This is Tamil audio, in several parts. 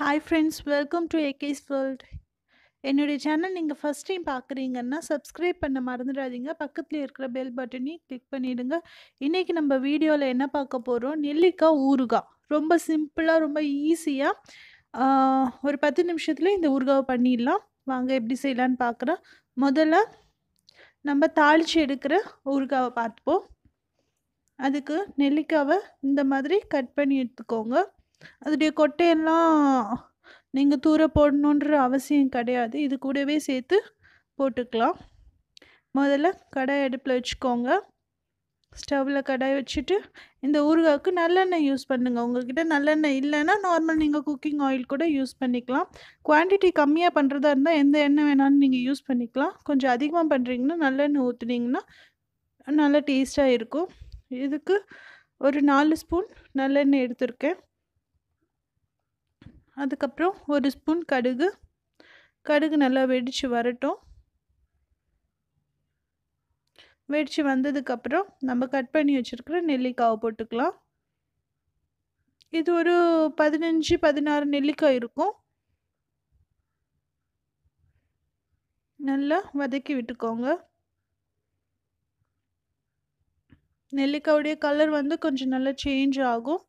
hi friends welcome to AK's world என்னுடைய சேனல் நீங்கள் ஃபஸ்ட் டைம் பார்க்குறீங்கன்னா சப்ஸ்கிரைப் பண்ண மறந்துடாதீங்க பக்கத்தில் இருக்கிற பெல் பட்டனையும் கிளிக் பண்ணிவிடுங்க இன்றைக்கி நம்ம வீடியோவில் என்ன பார்க்க போகிறோம் நெல்லிக்காய் ஊறுகாய் ரொம்ப சிம்பிளாக ரொம்ப ஈஸியாக ஒரு பத்து நிமிஷத்தில் இந்த ஊறுகாவை பண்ணிடலாம் வாங்க எப்படி செய்யலான்னு பார்க்குறேன் முதல்ல நம்ம தாளித்து எடுக்கிற ஊறுகாவை பார்த்துப்போம் அதுக்கு நெல்லிக்காவை இந்த மாதிரி கட் பண்ணி எடுத்துக்கோங்க அதோடைய கொட்டையெல்லாம் நீங்கள் தூர போடணுன்ற அவசியம் கிடையாது இது கூடவே சேர்த்து போட்டுக்கலாம் முதல்ல கடாய் அடுப்பில் வச்சுக்கோங்க ஸ்டவ்வில் கடாய் வச்சுட்டு இந்த ஊறுகாய்க்கு நல்லெண்ணெய் யூஸ் பண்ணுங்கள் உங்கள்கிட்ட நல்லெண்ணெய் இல்லைன்னா நார்மல் நீங்கள் குக்கிங் ஆயில் கூட யூஸ் பண்ணிக்கலாம் குவான்டிட்டி கம்மியாக பண்ணுறதா இருந்தால் எந்த எண்ணெய் வேணாலும் நீங்கள் யூஸ் பண்ணிக்கலாம் கொஞ்சம் அதிகமாக பண்ணுறீங்கன்னா நல்லெண்ணெய் ஊற்றுனீங்கன்னா நல்லா டேஸ்ட்டாக இருக்கும் இதுக்கு ஒரு நாலு ஸ்பூன் நல்லெண்ணெய் எடுத்திருக்கேன் அதுக்கப்புறம் ஒரு ஸ்பூன் கடுகு கடுகு நல்லா வெடித்து வரட்டும் வெடித்து வந்ததுக்கப்புறம் நம்ம கட் பண்ணி வச்சுருக்கிற நெல்லிக்காவை போட்டுக்கலாம் இது ஒரு பதினஞ்சு பதினாறு நெல்லிக்காய் இருக்கும் நல்லா வதக்கி விட்டுக்கோங்க நெல்லிக்காயுடைய கலர் வந்து கொஞ்சம் நல்லா சேஞ்ச் ஆகும்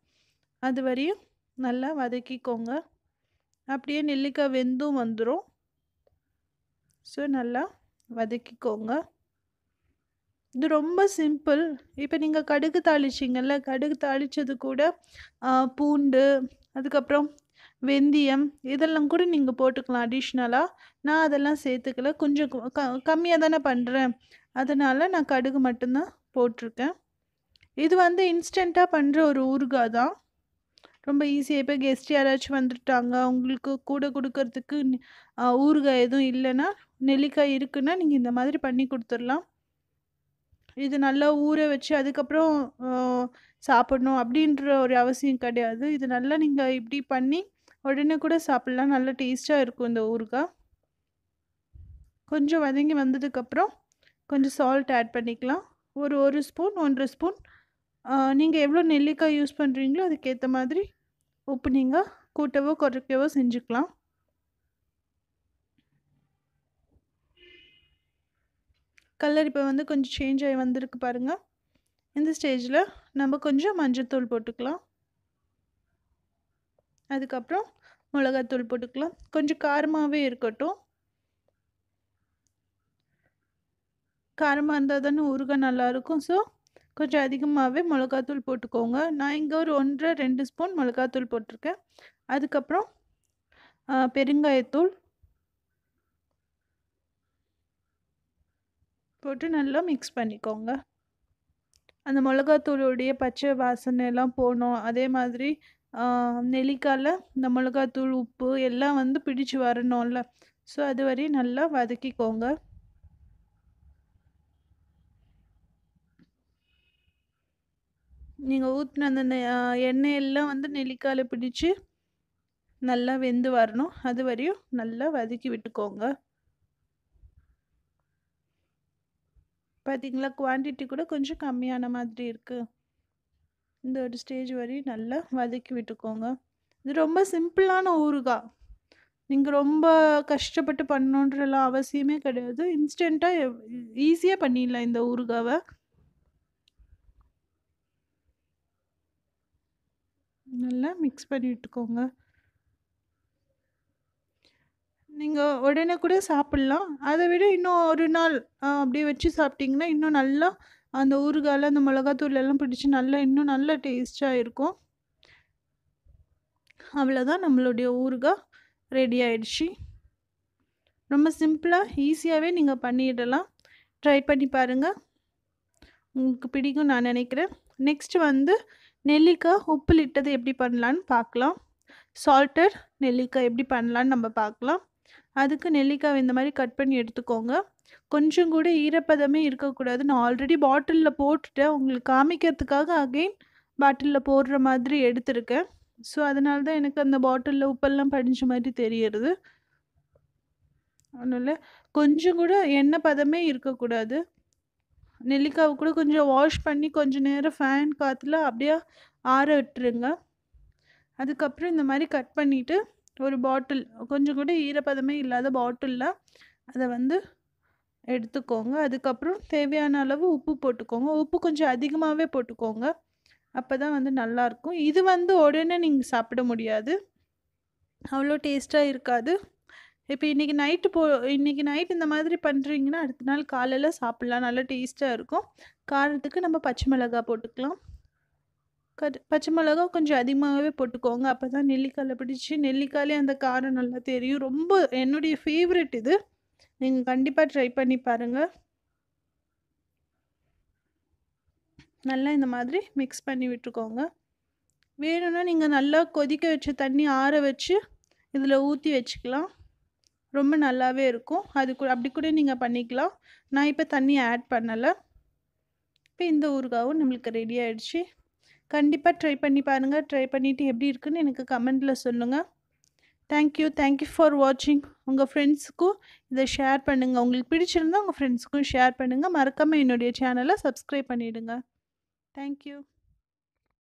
அது வரையும் நல்லா வதக்கிக்கோங்க அப்படியே நெல்லிக்காய் வெந்தும் வந்துடும் ஸோ நல்லா வதக்கிக்கோங்க இது ரொம்ப சிம்பிள் இப்போ நீங்கள் கடுகு தாளிச்சிங்கள்ல கடுகு தாளித்தது கூட பூண்டு அதுக்கப்புறம் வெந்தயம் இதெல்லாம் கூட நீங்கள் போட்டுக்கலாம் அடிஷ்னலாக நான் அதெல்லாம் சேர்த்துக்கல கொஞ்சம் க கம்மியாக தானே பண்ணுறேன் அதனால் நான் கடுகு மட்டும்தான் போட்டிருக்கேன் இது வந்து இன்ஸ்டண்ட்டாக பண்ணுற ஒரு ஊறுகாய் தான் ரொம்ப ஈஸியாக இப்போ கெஸ்ட் யாராச்சும் வந்துட்டாங்க அவங்களுக்கு கூட கொடுக்கறதுக்கு ஊறுகாய் எதுவும் இல்லைன்னா நெல்லிக்காய் இருக்குன்னா நீங்கள் இந்த மாதிரி பண்ணி கொடுத்துடலாம் இது நல்லா ஊற வச்சு அதுக்கப்புறம் சாப்பிடணும் அப்படின்ற ஒரு அவசியம் கிடையாது இது நல்லா நீங்கள் இப்படி பண்ணி உடனே கூட சாப்பிட்லாம் நல்லா டேஸ்ட்டாக இருக்கும் இந்த ஊறுகாய் கொஞ்சம் வதங்கி வந்ததுக்கப்புறம் கொஞ்சம் சால்ட் ஆட் பண்ணிக்கலாம் ஒரு ஒரு ஸ்பூன் ஒன்றரை ஸ்பூன் நீங்கள் எவ்வளோ நெல்லிக்காய் யூஸ் பண்ணுறீங்களோ அதுக்கேற்ற மாதிரி உப்பு நீங்கள் கூட்டவோ குறைக்கவோ செஞ்சுக்கலாம் கலர் இப்போ வந்து கொஞ்சம் சேஞ்ச் ஆகி வந்திருக்கு பாருங்கள் இந்த ஸ்டேஜில் நம்ம கொஞ்சம் மஞ்சத்தூள் போட்டுக்கலாம் அதுக்கப்புறம் மிளகாத்தூள் போட்டுக்கலாம் கொஞ்சம் காரமாகவே இருக்கட்டும் காரமாக இருந்தால் தானே ஊறுகாய் நல்லாயிருக்கும் ஸோ கொஞ்சம் அதிகமாகவே மிளகாத்தூள் போட்டுக்கோங்க நான் இங்கே ஒரு ஒன்றரை ரெண்டு ஸ்பூன் மிளகாத்தூள் போட்டிருக்கேன் அதுக்கப்புறம் பெருங்காயத்தூள் போட்டு நல்லா மிக்ஸ் பண்ணிக்கோங்க அந்த மிளகாத்தூளுடைய பச்சை வாசனை எல்லாம் போகணும் அதே மாதிரி நெல்லிக்காயில் இந்த மிளகாத்தூள் உப்பு எல்லாம் வந்து பிடிச்சு வரணும்ல ஸோ அது வரையும் நல்லா வதக்கிக்கோங்க நீங்கள் ஊற்றின அந்த எண்ணெயெல்லாம் வந்து நெல்லிக்காயில் பிடிச்சி நல்லா வெந்து வரணும் அது வரையும் நல்லா வதக்கி விட்டுக்கோங்க பார்த்தீங்களா குவான்டிட்டி கூட கொஞ்சம் கம்மியான மாதிரி இருக்குது இந்த ஒரு ஸ்டேஜ் வரையும் நல்லா வதக்கி விட்டுக்கோங்க இது ரொம்ப சிம்பிளான ஊறுகாய் நீங்கள் ரொம்ப கஷ்டப்பட்டு பண்ணணுன்றலாம் அவசியமே கிடையாது இன்ஸ்டண்ட்டாக ஈஸியாக பண்ணிடலாம் இந்த ஊறுகாவை நல்லா மிக்ஸ் பண்ணிட்டுக்கோங்க நீங்கள் உடனே கூட சாப்பிட்லாம் அதை விட இன்னும் ஒரு நாள் அப்படியே வச்சு சாப்பிட்டிங்கன்னா இன்னும் நல்லா அந்த ஊறுகாயில் அந்த மிளகாத்தூள் எல்லாம் பிடிச்சி நல்லா இன்னும் நல்லா டேஸ்ட்டாக இருக்கும் அவ்வளோதான் நம்மளுடைய ஊறுகாய் ரெடி ஆயிடுச்சு ரொம்ப சிம்பிளாக ஈஸியாகவே நீங்கள் பண்ணிடலாம் ட்ரை பண்ணி பாருங்கள் உங்களுக்கு பிடிக்கும் நான் நினைக்கிறேன் நெக்ஸ்ட் வந்து நெல்லிக்காய் உப்பு லிட்டது எப்படி பண்ணலான்னு பார்க்கலாம் சால்ட்டட் நெல்லிக்காய் எப்படி பண்ணலான்னு நம்ம பார்க்கலாம் அதுக்கு நெல்லிக்காய் இந்த மாதிரி கட் பண்ணி எடுத்துக்கோங்க கொஞ்சம் கூட ஈரப்பதமே இருக்கக்கூடாது நான் ஆல்ரெடி பாட்டிலில் போட்டுட்டேன் உங்களுக்கு காமிக்கிறதுக்காக அகெயின் பாட்டிலில் போடுற மாதிரி எடுத்திருக்கேன் ஸோ அதனால தான் எனக்கு அந்த பாட்டிலில் உப்பெல்லாம் படிஞ்ச மாதிரி தெரியறது அதனால் கொஞ்சம் கூட எண்ணெய் பதமே இருக்கக்கூடாது நெல்லிக்காவை கூட கொஞ்சம் வாஷ் பண்ணி கொஞ்சம் நேரம் ஃபேன் காற்றுல அப்படியே ஆற விட்டுருங்க அதுக்கப்புறம் இந்த மாதிரி கட் பண்ணிவிட்டு ஒரு பாட்டில் கொஞ்சம் கூட ஈரப்பதமே இல்லாத பாட்டிலில் அதை வந்து எடுத்துக்கோங்க அதுக்கப்புறம் தேவையான அளவு உப்பு போட்டுக்கோங்க உப்பு கொஞ்சம் அதிகமாகவே போட்டுக்கோங்க அப்போ தான் வந்து நல்லாயிருக்கும் இது வந்து உடனே நீங்கள் சாப்பிட முடியாது அவ்வளோ டேஸ்ட்டாக இருக்காது இப்போ இன்றைக்கி நைட்டு போ இன்றைக்கி நைட் இந்த மாதிரி பண்ணுறீங்கன்னா அடுத்த நாள் காலையில் சாப்பிட்லாம் நல்லா டேஸ்ட்டாக இருக்கும் காரத்துக்கு நம்ம பச்சை மிளகா போட்டுக்கலாம் கட் பச்சை மிளகா கொஞ்சம் அதிகமாகவே போட்டுக்கோங்க அப்போ தான் நெல்லிக்காயில் பிடிச்சி நெல்லிக்காயிலே அந்த காரம் நல்லா தெரியும் ரொம்ப என்னுடைய ஃபேவரெட் இது நீங்கள் கண்டிப்பாக ட்ரை பண்ணி பாருங்கள் நல்லா இந்த மாதிரி மிக்ஸ் பண்ணி விட்டுக்கோங்க வேணும்னா நீங்கள் நல்லா கொதிக்க வச்சு தண்ணி ஆற வச்சு இதில் ஊற்றி வச்சுக்கலாம் ரொம்ப நல்லாவே இருக்கும் அது கூட அப்படி கூட நீங்கள் பண்ணிக்கலாம் நான் இப்போ தண்ணி ஆட் பண்ணலை இப்போ இந்த ஊருக்காகவும் நம்மளுக்கு ரெடி ஆகிடுச்சு கண்டிப்பாக ட்ரை பண்ணி பாருங்கள் ட்ரை பண்ணிவிட்டு எப்படி இருக்குன்னு எனக்கு கமெண்ட்டில் சொல்லுங்கள் தேங்க்யூ தேங்க்யூ ஃபார் வாட்சிங் உங்கள் ஃப்ரெண்ட்ஸுக்கும் இதை ஷேர் பண்ணுங்கள் உங்களுக்கு பிடிச்சிருந்தால் உங்கள் ஃப்ரெண்ட்ஸுக்கும் ஷேர் பண்ணுங்கள் மறக்காமல் என்னுடைய சேனலை சப்ஸ்கிரைப் பண்ணிவிடுங்க தேங்க்யூ